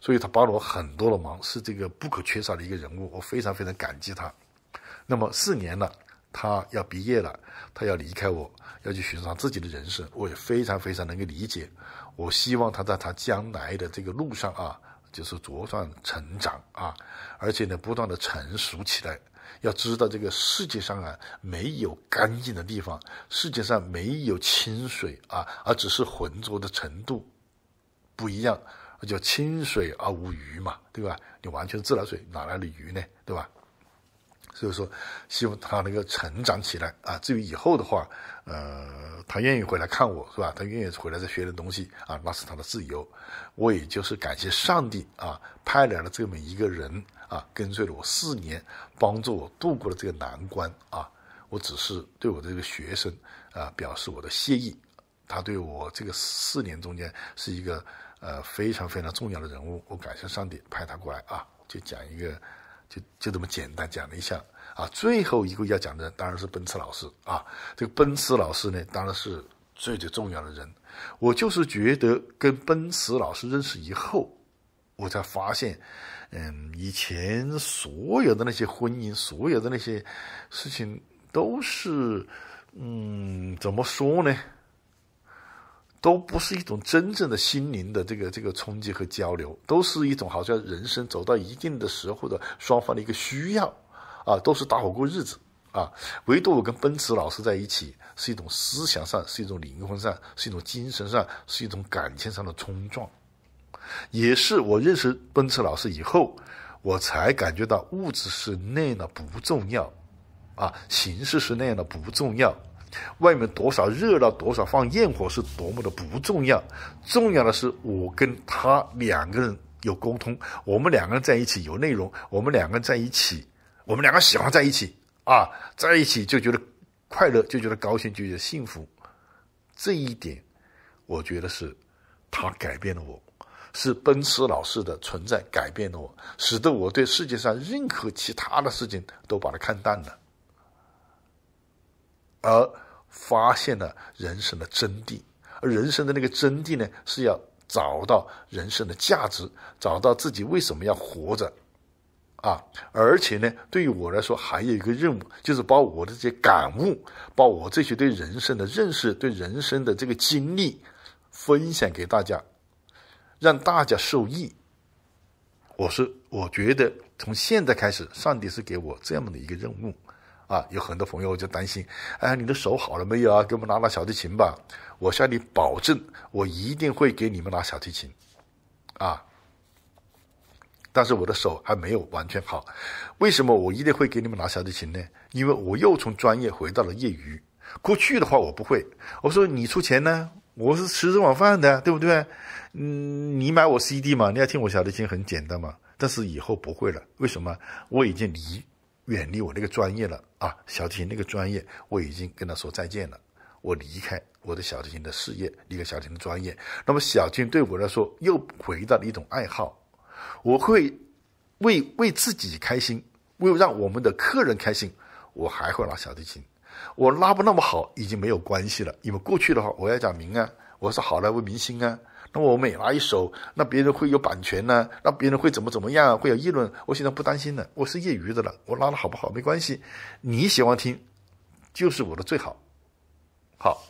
所以他帮了我很多的忙，是这个不可缺少的一个人物，我非常非常感激他。那么四年了。他要毕业了，他要离开我，要去寻找自己的人生。我也非常非常能够理解。我希望他在他将来的这个路上啊，就是茁壮成长啊，而且呢，不断的成熟起来。要知道，这个世界上啊，没有干净的地方，世界上没有清水啊，而只是浑浊的程度不一样。叫清水而无鱼嘛，对吧？你完全自来水，哪来的鱼呢？对吧？所以说，希望他能够成长起来啊！至于以后的话，呃，他愿意回来看我是吧？他愿意回来再学点东西啊，那是他的自由。我也就是感谢上帝啊，派来了这么一个人啊，跟随了我四年，帮助我度过了这个难关啊。我只是对我这个学生啊，表示我的谢意。他对我这个四年中间是一个呃非常非常重要的人物，我感谢上帝派他过来啊。就讲一个。就就这么简单讲了一下啊，最后一个要讲的人当然是奔驰老师啊。这个奔驰老师呢，当然是最最重要的人。我就是觉得跟奔驰老师认识以后，我才发现，嗯，以前所有的那些婚姻，所有的那些事情，都是，嗯，怎么说呢？都不是一种真正的心灵的这个这个冲击和交流，都是一种好像人生走到一定的时候的双方的一个需要，啊，都是搭伙过日子啊。唯独我跟奔驰老师在一起，是一种思想上，是一种灵魂上，是一种精神上，是一种感情上的冲撞。也是我认识奔驰老师以后，我才感觉到物质是那样的不重要，啊，形式是那样的不重要。外面多少热闹，多少放焰火，是多么的不重要。重要的是我跟他两个人有沟通，我们两个人在一起有内容，我们两个人在一起，我们两个喜欢在一起啊，在一起就觉得快乐，就觉得高兴，就觉得幸福。这一点，我觉得是他改变了我，是奔驰老师的存在改变了我，使得我对世界上任何其他的事情都把它看淡了，而。发现了人生的真谛，而人生的那个真谛呢，是要找到人生的价值，找到自己为什么要活着。啊，而且呢，对于我来说，还有一个任务，就是把我的这些感悟，把我这些对人生的认识、对人生的这个经历，分享给大家，让大家受益。我是我觉得，从现在开始，上帝是给我这样的一个任务。啊，有很多朋友就担心，哎，你的手好了没有啊？给我们拿拿小提琴吧。我向你保证，我一定会给你们拿小提琴，啊。但是我的手还没有完全好。为什么我一定会给你们拿小提琴呢？因为我又从专业回到了业余。过去的话我不会，我说你出钱呢，我是吃这碗饭的，对不对？嗯，你买我 CD 嘛，你要听我小提琴很简单嘛。但是以后不会了，为什么？我已经离。远离我那个专业了啊，小提琴那个专业我已经跟他说再见了，我离开我的小提琴的事业，离开小提琴的专业。那么小提琴对我来说又回到了一种爱好，我会为为自己开心，为让我们的客人开心，我还会拉小提琴。我拉不那么好已经没有关系了，因为过去的话我要讲名啊，我是好莱坞明星啊。那我每拉一首，那别人会有版权呢？那别人会怎么怎么样？会有议论？我现在不担心了，我是业余的了，我拉的好不好没关系，你喜欢听，就是我的最好。好，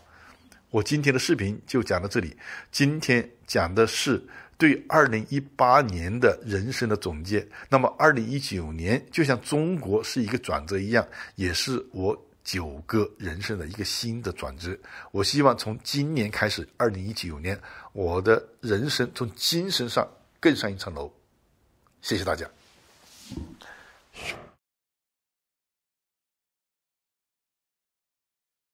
我今天的视频就讲到这里。今天讲的是对二零一八年的人生的总结。那么二零一九年就像中国是一个转折一样，也是我。九个人生的一个新的转折，我希望从今年开始，二零一九年，我的人生从精神上更上一层楼。谢谢大家。